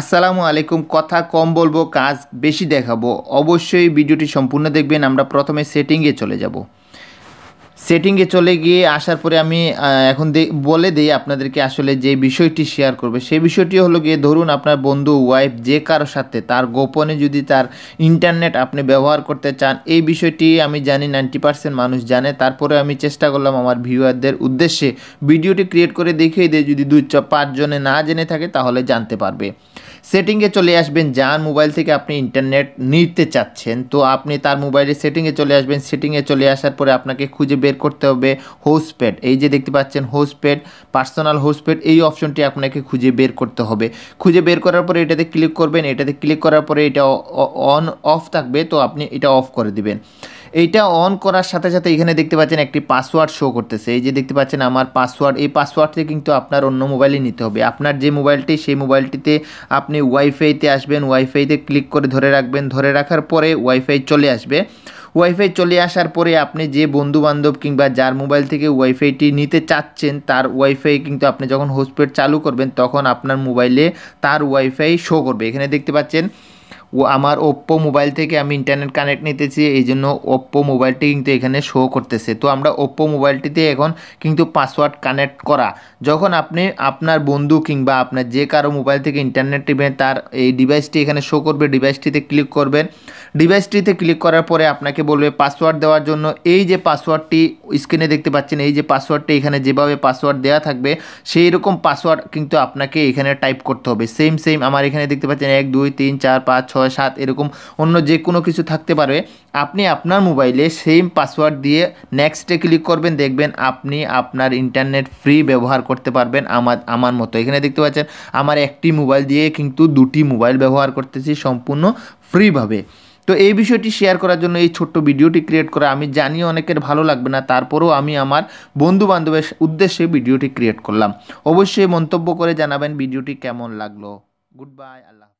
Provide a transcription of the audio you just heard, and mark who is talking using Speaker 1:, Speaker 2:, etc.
Speaker 1: আসসালামু আলাইকুম কথা কম বলবো কাজ বেশি দেখাবো অবশ্যই ভিডিওটি সম্পূর্ণ দেখবেন আমরা প্রথমে সেটিংয়ে চলে যাব সেটিংয়ে চলে গিয়ে আসার পরে আমি এখন বলে দিই আপনাদেরকে আসলে যে বিষয়টি শেয়ার করবে সেই বিষয়টি হলো গিয়ে ধরুন আপনার বন্ধু ওয়াইফ যে কারোর সাথে তার গোপনে যদি তার ইন্টারনেট আপনি ব্যবহার করতে চান এই বিষয়টি আমি জানি নাইনটি পার্সেন্ট মানুষ জানে তারপরে আমি চেষ্টা করলাম আমার ভিউয়ারদের উদ্দেশ্যে ভিডিওটি ক্রিয়েট করে দেখিয়ে দিয়ে যদি দুই পাঁচজনে না জেনে থাকে তাহলে জানতে পারবে সেটিংয়ে চলে আসবেন যার মোবাইল থেকে আপনি ইন্টারনেট নিতে চাচ্ছেন তো আপনি তার মোবাইলে সেটিংয়ে চলে আসবেন সেটিংয়ে চলে আসার পরে আপনাকে খুঁজে বের করতে হবে হোস্টপ্যাড এই যে দেখতে পাচ্ছেন হোস্টপ্যাড পার্সোনাল হোস্টপ্যাড এই অপশনটি আপনাকে খুঁজে বের করতে হবে খুঁজে বের করার পরে এটাতে ক্লিক করবেন এটাতে ক্লিক করার পরে এটা অন অফ থাকবে তো আপনি এটা অফ করে দেবেন এইটা অন করার সাথে সাথে এখানে দেখতে পাচ্ছেন একটি পাসওয়ার্ড শো করতেছে এই যে দেখতে পাচ্ছেন আমার পাসওয়ার্ড এই পাসওয়ার্ডটি কিন্তু আপনার অন্য মোবাইলে নিতে হবে আপনার যে মোবাইলটি সেই মোবাইলটিতে আপনি ওয়াইফাইতে আসবেন ওয়াইফাইতে ক্লিক করে ধরে রাখবেন ধরে রাখার পরে ওয়াইফাই চলে আসবে ওয়াইফাই চলে আসার পরে আপনি যে বন্ধু বান্ধব কিংবা যার মোবাইল থেকে ওয়াইফাইটি নিতে চাচ্ছেন তার ওয়াইফাই কিন্তু আপনি যখন হোস্টপেড চালু করবেন তখন আপনার মোবাইলে তার ওয়াইফাই শো করবে এখানে দেখতে পাচ্ছেন ও আমার ওপ্পো মোবাইল থেকে আমি ইন্টারনেট কানেক্ট নিতেছি এই জন্য ওপ্পো মোবাইলটি কিন্তু এখানে শো করতেছে তো আমরা ওপ্পো মোবাইলটিতে এখন কিন্তু পাসওয়ার্ড কানেক্ট করা যখন আপনি আপনার বন্ধু কিংবা আপনার যে কারো মোবাইল থেকে ইন্টারনেট নেবেন তার এই ডিভাইসটি এখানে শো করবে ডিভাইসটিতে ক্লিক করবেন ডিভাইসটিতে ক্লিক করার পরে আপনাকে বলবে পাসওয়ার্ড দেওয়ার জন্য এই যে পাসওয়ার্ডটি স্ক্রিনে দেখতে পাচ্ছেন এই যে পাসওয়ার্ডটি এখানে যেভাবে পাসওয়ার্ড দেওয়া থাকবে সেই রকম পাসওয়ার্ড কিন্তু আপনাকে এখানে টাইপ করতে হবে সেম সেম আমার এখানে দেখতে পাচ্ছেন এক দুই তিন চার পাঁচ ছয় সাত এরকম অন্য যে কোনো কিছু থাকতে পারবে আপনি আপনার মোবাইলে সেম পাসওয়ার্ড দিয়ে নেক্সটে ক্লিক করবেন দেখবেন আপনি আপনার ইন্টারনেট ফ্রি ব্যবহার করতে পারবেন আমার আমার মতো এখানে দেখতে পাচ্ছেন আমার একটি মোবাইল দিয়ে কিন্তু দুটি মোবাইল ব্যবহার করতেছি সম্পূর্ণ ফ্রিভাবে তো এই বিষয়টি শেয়ার করার জন্য এই ছোট্ট ভিডিওটি ক্রিয়েট করা আমি জানি অনেকের ভালো লাগবে না তারপরেও আমি আমার বন্ধু বান্ধবের উদ্দেশ্যে ভিডিওটি ক্রিয়েট করলাম অবশ্যই মন্তব্য করে জানাবেন ভিডিওটি কেমন লাগলো গুড বাই আল্লাহ